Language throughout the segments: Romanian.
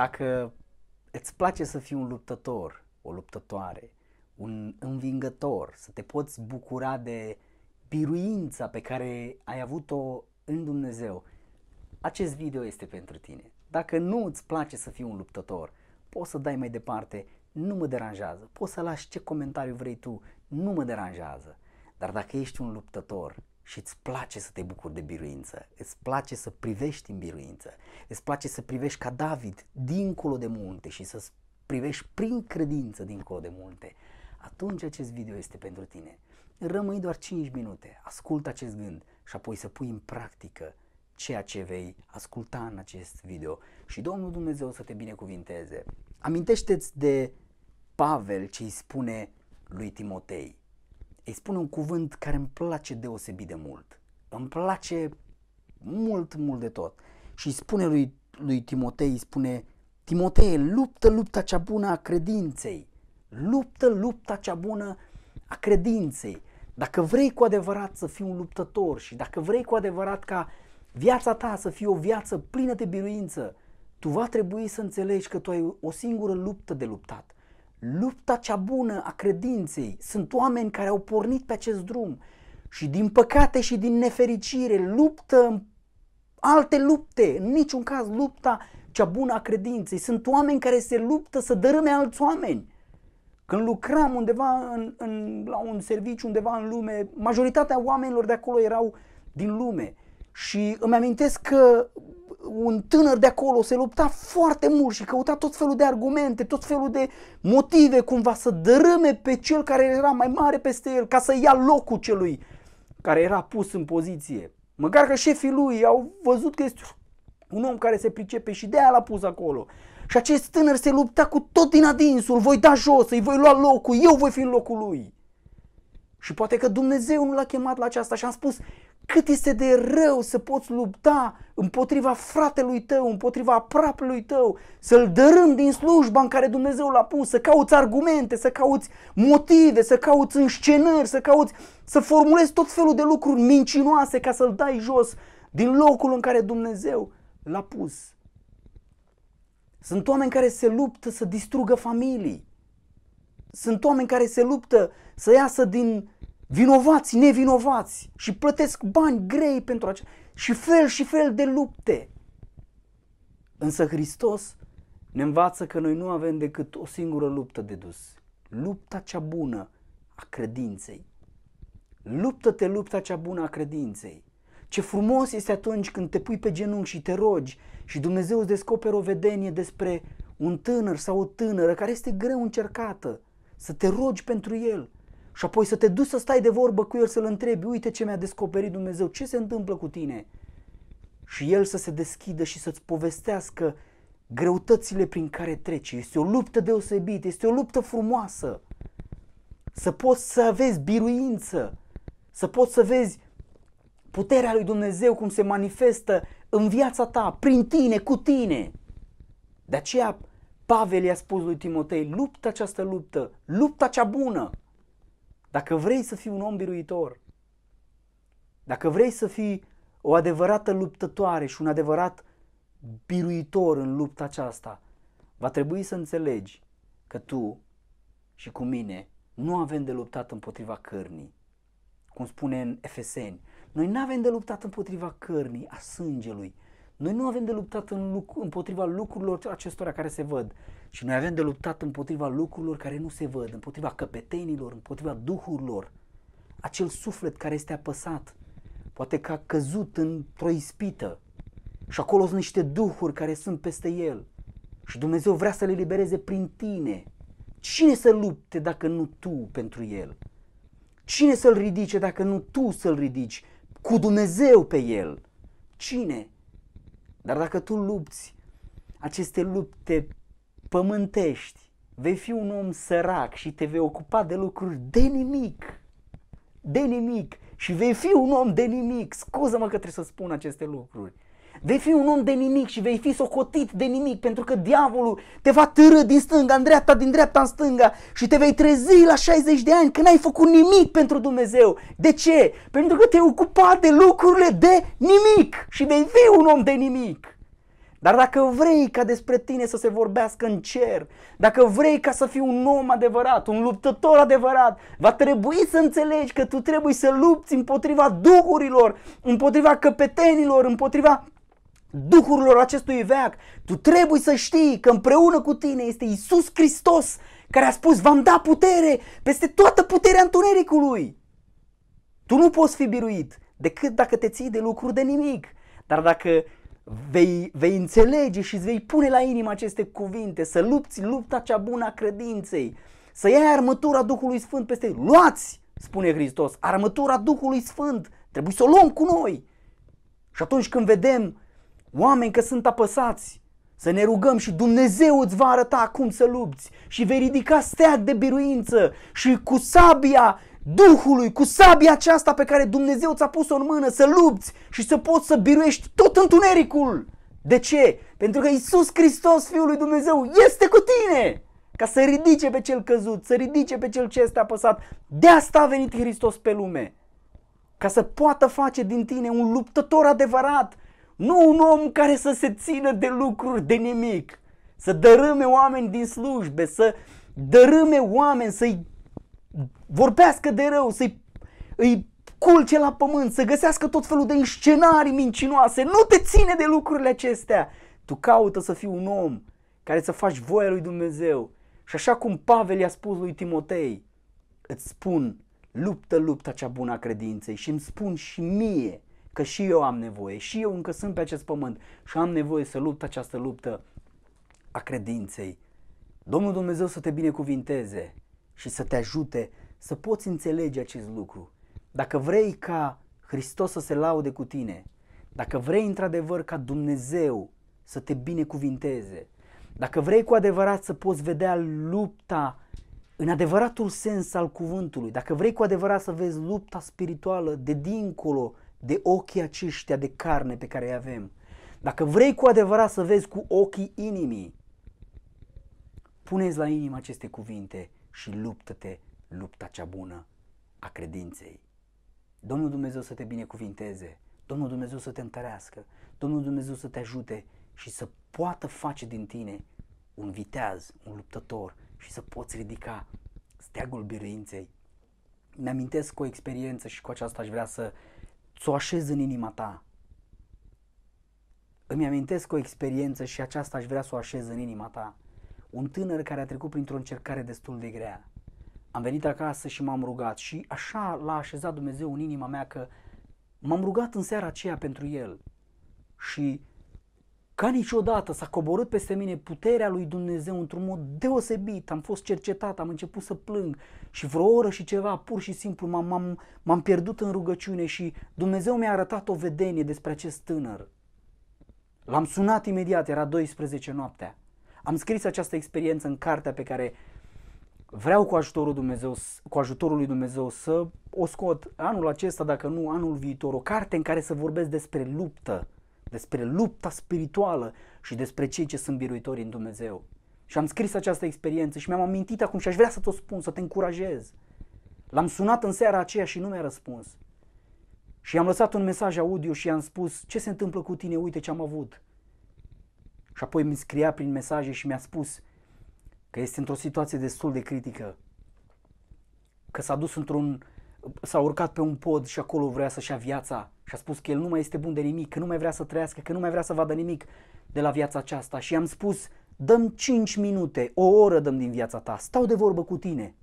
Dacă îți place să fii un luptător, o luptătoare, un învingător, să te poți bucura de biruința pe care ai avut-o în Dumnezeu, acest video este pentru tine. Dacă nu îți place să fii un luptător, poți să dai mai departe, nu mă deranjează. Poți să lași ce comentariu vrei tu, nu mă deranjează. Dar dacă ești un luptător, și îți place să te bucuri de biruință, îți place să privești în biruință, îți place să privești ca David dincolo de munte și să privești prin credință dincolo de munte, atunci acest video este pentru tine. Rămâi doar 5 minute, ascultă acest gând și apoi să pui în practică ceea ce vei asculta în acest video și Domnul Dumnezeu să te binecuvinteze. Amintește-ți de Pavel ce îi spune lui Timotei îi spune un cuvânt care îmi place deosebit de mult. Îmi place mult, mult de tot. Și îi spune lui, lui Timotei, îi spune, Timotei, luptă lupta cea bună a credinței. Luptă lupta cea bună a credinței. Dacă vrei cu adevărat să fii un luptător și dacă vrei cu adevărat ca viața ta să fie o viață plină de biruință, tu va trebui să înțelegi că tu ai o singură luptă de luptat lupta cea bună a credinței. Sunt oameni care au pornit pe acest drum și din păcate și din nefericire luptă alte lupte, în niciun caz lupta cea bună a credinței. Sunt oameni care se luptă să dărâme alți oameni. Când lucram undeva în, în, la un serviciu undeva în lume, majoritatea oamenilor de acolo erau din lume. Și îmi amintesc că un tânăr de acolo se lupta foarte mult și căuta tot felul de argumente, tot felul de motive cumva să dărâme pe cel care era mai mare peste el, ca să ia locul celui care era pus în poziție. Măcar că șefii lui au văzut că este un om care se pricepe și de aia l-a pus acolo. Și acest tânăr se lupta cu tot din adinsul, voi da jos, îi voi lua locul, eu voi fi în locul lui. Și poate că Dumnezeu nu l-a chemat la aceasta și am spus, cât este de rău să poți lupta împotriva fratelui tău, împotriva aproapelui tău, să-l dărâm din slujba în care Dumnezeu l-a pus, să cauți argumente, să cauți motive, să cauți înscenări, să cauți să formulezi tot felul de lucruri mincinoase ca să-l dai jos din locul în care Dumnezeu l-a pus. Sunt oameni care se luptă să distrugă familii. Sunt oameni care se luptă să iasă din vinovați, nevinovați și plătesc bani grei pentru aceea și fel și fel de lupte. Însă Hristos ne învață că noi nu avem decât o singură luptă de dus. Lupta cea bună a credinței. Luptă-te lupta cea bună a credinței. Ce frumos este atunci când te pui pe genunchi și te rogi și Dumnezeu îți descoperă o vedenie despre un tânăr sau o tânără care este greu încercată, să te rogi pentru el, și apoi să te duci să stai de vorbă cu el, să-l întrebi, uite ce mi-a descoperit Dumnezeu, ce se întâmplă cu tine? Și el să se deschidă și să-ți povestească greutățile prin care trece. Este o luptă deosebită, este o luptă frumoasă. Să poți să aveți biruință, să poți să vezi puterea lui Dumnezeu cum se manifestă în viața ta, prin tine, cu tine. De aceea Pavel i-a spus lui Timotei, luptă această luptă, lupta cea bună. Dacă vrei să fii un om biruitor, dacă vrei să fii o adevărată luptătoare și un adevărat biruitor în lupta aceasta, va trebui să înțelegi că tu și cu mine nu avem de luptat împotriva cărnii. Cum spune în Efeseni, noi nu avem de luptat împotriva cărnii, a sângelui, noi nu avem de luptat în lucru, împotriva lucrurilor acestora care se văd. Și noi avem de luptat împotriva lucrurilor care nu se văd, împotriva căpetenilor, împotriva duhurilor. Acel suflet care este apăsat, poate că a căzut într-o ispită. Și acolo sunt niște duhuri care sunt peste el. Și Dumnezeu vrea să le libereze prin tine. Cine să lupte dacă nu tu pentru el? Cine să-l ridice dacă nu tu să-l ridici? Cu Dumnezeu pe el. Cine? Dar dacă tu lupți aceste lupte pământești, vei fi un om sărac și te vei ocupa de lucruri de nimic. De nimic. Și vei fi un om de nimic. Scuză-mă că trebuie să spun aceste lucruri. Vei fi un om de nimic și vei fi socotit de nimic pentru că diavolul te va târâ din stânga în dreapta, din dreapta în stânga și te vei trezi la 60 de ani că n-ai făcut nimic pentru Dumnezeu. De ce? Pentru că te-ai ocupat de lucrurile de nimic și vei fi un om de nimic. Dar dacă vrei ca despre tine să se vorbească în cer, dacă vrei ca să fii un om adevărat, un luptător adevărat, va trebui să înțelegi că tu trebuie să lupți împotriva duhurilor, împotriva căpetenilor, împotriva duhurilor acestui veac. Tu trebuie să știi că împreună cu tine este Isus Hristos care a spus v-am dat putere peste toată puterea întunericului. Tu nu poți fi biruit decât dacă te ții de lucruri de nimic. Dar dacă vei, vei înțelege și îți vei pune la inimă aceste cuvinte, să lupți lupta cea bună a credinței, să iei armătura Duhului Sfânt peste luați, spune Hristos, armătura Duhului Sfânt, trebuie să o luăm cu noi. Și atunci când vedem Oameni că sunt apăsați. Să ne rugăm și Dumnezeu îți va arăta cum să lupți și vei ridica stea de biruință și cu sabia Duhului, cu sabia aceasta pe care Dumnezeu ți-a pus-o în mână, să lupți și să poți să biruiești tot întunericul. De ce? Pentru că Isus Hristos, Fiul lui Dumnezeu, este cu tine ca să ridice pe cel căzut, să ridice pe cel ce este apăsat. De asta a venit Hristos pe lume, ca să poată face din tine un luptător adevărat nu un om care să se țină de lucruri de nimic, să dărâme oameni din slujbe, să dărâme oameni, să-i vorbească de rău, să-i îi culce la pământ, să găsească tot felul de înscenarii mincinoase. Nu te ține de lucrurile acestea. Tu caută să fii un om care să faci voia lui Dumnezeu. Și așa cum Pavel i-a spus lui Timotei, îți spun, luptă lupta cea bună a credinței și îmi spun și mie că și eu am nevoie, și eu încă sunt pe acest pământ și am nevoie să lupt această luptă a credinței. Domnul Dumnezeu să te binecuvinteze și să te ajute să poți înțelege acest lucru. Dacă vrei ca Hristos să se laude cu tine, dacă vrei într-adevăr ca Dumnezeu să te binecuvinteze, dacă vrei cu adevărat să poți vedea lupta în adevăratul sens al cuvântului, dacă vrei cu adevărat să vezi lupta spirituală de dincolo de ochii aceștia de carne pe care îi avem. Dacă vrei cu adevărat să vezi cu ochii inimii, puneți la inimă aceste cuvinte și luptă-te lupta cea bună a credinței. Domnul Dumnezeu să te binecuvinteze, Domnul Dumnezeu să te întărească, Domnul Dumnezeu să te ajute și să poată face din tine un viteaz, un luptător și să poți ridica steagul birinței. Mi-amintesc cu o experiență și cu aceasta aș vrea să ți o așez în inima ta. Îmi amintesc o experiență și aceasta aș vrea să o așez în inima ta. Un tânăr care a trecut printr-o încercare destul de grea. Am venit acasă și m-am rugat și așa l-a așezat Dumnezeu în inima mea că m-am rugat în seara aceea pentru el. Și ca niciodată s-a coborât peste mine puterea lui Dumnezeu într-un mod deosebit, am fost cercetat, am început să plâng și vreo oră și ceva, pur și simplu m-am, m-am, pierdut în rugăciune și Dumnezeu mi-a arătat o vedenie despre acest tânăr. L-am sunat imediat, era 12 noaptea. Am scris această experiență în cartea pe care vreau cu ajutorul, Dumnezeu, cu ajutorul lui Dumnezeu să o scot anul acesta, dacă nu anul viitor, o carte în care să vorbesc despre luptă, despre lupta spirituală și despre cei ce sunt biruitori în Dumnezeu. Și am scris această experiență și mi-am amintit acum și aș vrea să te spun, să te încurajez. L-am sunat în seara aceea și nu mi-a răspuns. Și i-am lăsat un mesaj audio și i-am spus ce se întâmplă cu tine, uite ce am avut. Și apoi mi scria prin mesaje și mi-a spus că este într-o situație destul de critică, că s-a dus într-un, s-a urcat pe un pod și acolo vrea să-și ia viața și a spus că el nu mai este bun de nimic, că nu mai vrea să trăiască, că nu mai vrea să vadă nimic de la viața aceasta și i-am spus, dăm 5 minute, o oră dăm din viața ta, stau de vorbă cu tine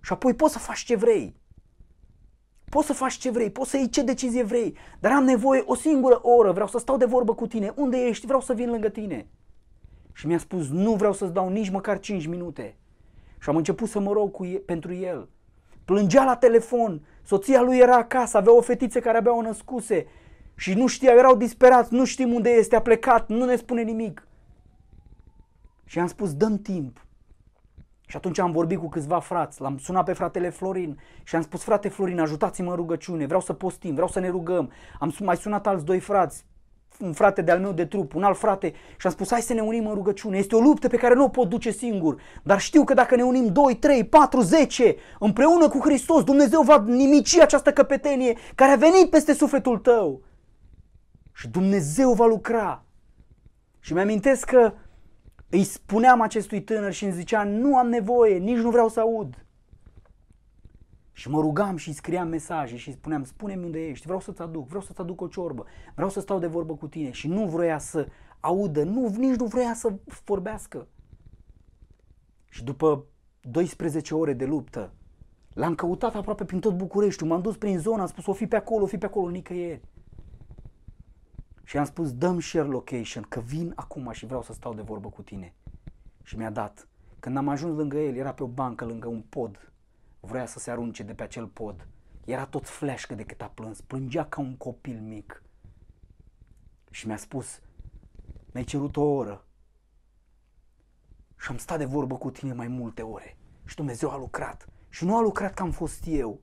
și apoi poți să faci ce vrei. Poți să faci ce vrei, poți să iei ce decizie vrei, dar am nevoie o singură oră, vreau să stau de vorbă cu tine, unde ești, vreau să vin lângă tine. Și mi-a spus, nu vreau să-ți dau nici măcar 5 minute. Și am început să mă rog cu el, pentru el plângea la telefon, soția lui era acasă, avea o fetiță care abia o născuse și nu știa, erau disperați, nu știm unde este, a plecat, nu ne spune nimic. Și am spus, dăm timp. Și atunci am vorbit cu câțiva frați, l-am sunat pe fratele Florin și am spus, frate Florin, ajutați-mă în rugăciune, vreau să postim, vreau să ne rugăm. Am mai sunat alți doi frați, un frate de-al meu de trup, un alt frate și am spus hai să ne unim în rugăciune. Este o luptă pe care nu o pot duce singur, dar știu că dacă ne unim 2, 3, 4, 10 împreună cu Hristos, Dumnezeu va nimici această căpetenie care a venit peste sufletul tău. Și Dumnezeu va lucra. Și mi-amintesc că îi spuneam acestui tânăr și îmi zicea nu am nevoie, nici nu vreau să aud. Și mă rugam și scriam mesaje și spuneam, spune-mi unde ești, vreau să-ți aduc, vreau să-ți aduc o ciorbă, vreau să stau de vorbă cu tine. Și nu vroia să audă, nu, nici nu vroia să vorbească. Și după 12 ore de luptă, l-am căutat aproape prin tot Bucureștiul, m-am dus prin zonă, am spus, o fi pe acolo, o fi pe acolo, nicăieri. Și am spus, dăm share location, că vin acum și vreau să stau de vorbă cu tine. Și mi-a dat. Când am ajuns lângă el, era pe o bancă, lângă un pod, vrea să se arunce de pe acel pod. Era tot fleșcă de cât a plâns, plângea ca un copil mic. Și mi-a spus, mi-ai cerut o oră. Și am stat de vorbă cu tine mai multe ore. Și Dumnezeu a lucrat. Și nu a lucrat că am fost eu.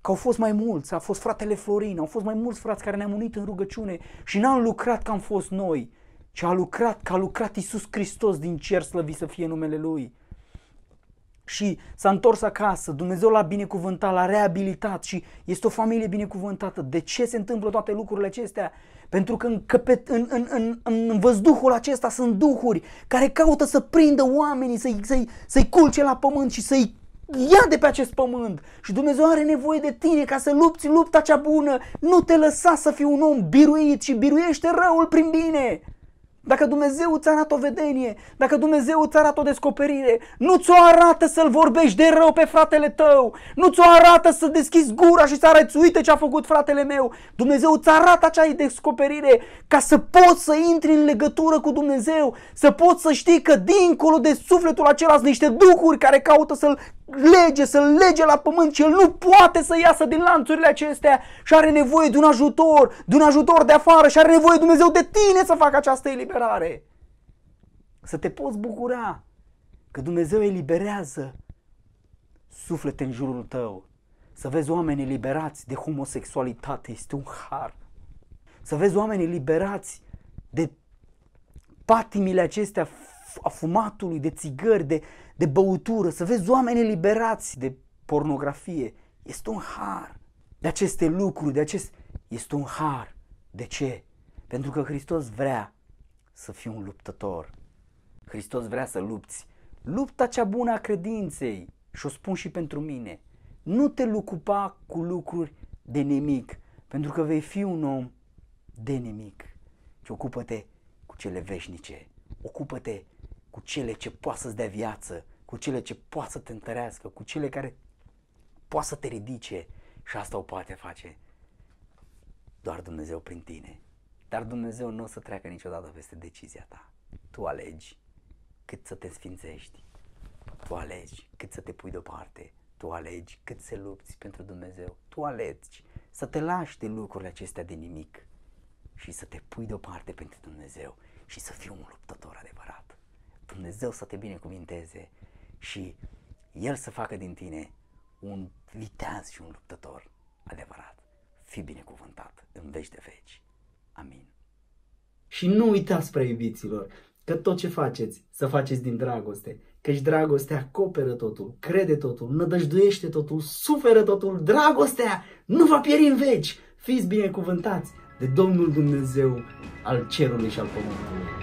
Că au fost mai mulți, a fost fratele Florin, au fost mai mulți frați care ne-am unit în rugăciune și n-am lucrat că am fost noi, ci a lucrat că a lucrat Iisus Hristos din cer, slăvit să fie numele Lui și s-a întors acasă, Dumnezeu l-a binecuvântat, l-a reabilitat și este o familie binecuvântată. De ce se întâmplă toate lucrurile acestea? Pentru că în, căpet, în, în, în, în văzduhul acesta sunt duhuri care caută să prindă oamenii, să-i, să-i, să-i culce la pământ și să-i ia de pe acest pământ și Dumnezeu are nevoie de tine ca să lupți lupta cea bună. Nu te lăsa să fii un om biruit și biruiește răul prin bine. Dacă Dumnezeu ți-a arată o vedenie, dacă Dumnezeu ți-a arată o descoperire, nu ți-o arată să-l vorbești de rău pe fratele tău, nu ți-o arată să deschizi gura și să arăți, uite ce a făcut fratele meu. Dumnezeu ți-a arată acea descoperire ca să poți să intri în legătură cu Dumnezeu, să poți să știi că dincolo de sufletul acela sunt niște duhuri care caută să-l lege, să-l lege la pământ și el nu poate să iasă din lanțurile acestea și are nevoie de un ajutor, de un ajutor de afară și are nevoie Dumnezeu de tine să facă această eliberare. Să te poți bucura că Dumnezeu eliberează suflete în jurul tău. Să vezi oameni eliberați de homosexualitate este un har. Să vezi oameni eliberați de patimile acestea a fumatului, de țigări, de, de băutură, să vezi oameni eliberați de pornografie. Este un har de aceste lucruri, de acest... Este un har. De ce? Pentru că Hristos vrea să fii un luptător. Hristos vrea să lupți. Lupta cea bună a credinței. Și o spun și pentru mine. Nu te lucupa cu lucruri de nimic, pentru că vei fi un om de nimic. Și ocupă-te cu cele veșnice. Ocupă-te cu cele ce poate să-ți dea viață cu cele ce poate să te întărească, cu cele care poate să te ridice și asta o poate face doar Dumnezeu prin tine. Dar Dumnezeu nu o să treacă niciodată peste decizia ta. Tu alegi cât să te sfințești, tu alegi cât să te pui deoparte, tu alegi cât să lupți pentru Dumnezeu, tu alegi să te lași de lucrurile acestea de nimic și să te pui deoparte pentru Dumnezeu și să fii un luptător adevărat. Dumnezeu să te binecuvinteze și El să facă din tine un viteaz și un luptător adevărat. Fi binecuvântat în veci de veci. Amin. Și nu uitați, prea iubiților, că tot ce faceți, să faceți din dragoste, căci dragostea acoperă totul, crede totul, nădăjduiește totul, suferă totul, dragostea nu va pieri în veci. Fiți binecuvântați de Domnul Dumnezeu al cerului și al pământului.